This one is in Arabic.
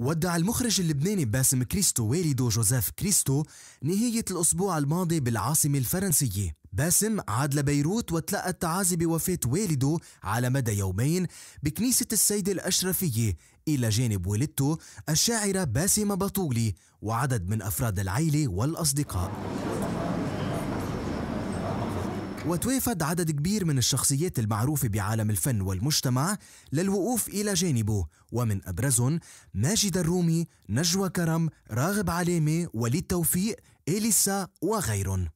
ودع المخرج اللبناني باسم كريستو والده جوزيف كريستو نهاية الأسبوع الماضي بالعاصمة الفرنسية باسم عاد لبيروت وتلقى التعازي بوفاة والده على مدى يومين بكنيسة السيدة الأشرفية إلى جانب والدته الشاعرة باسمة بطولي وعدد من أفراد العيلة والأصدقاء وتوافد عدد كبير من الشخصيات المعروفة بعالم الفن والمجتمع للوقوف إلى جانبه ومن أبرزهم ماجد الرومي، نجوى كرم، راغب علامة، وليد توفيق، إليسا وغيرهم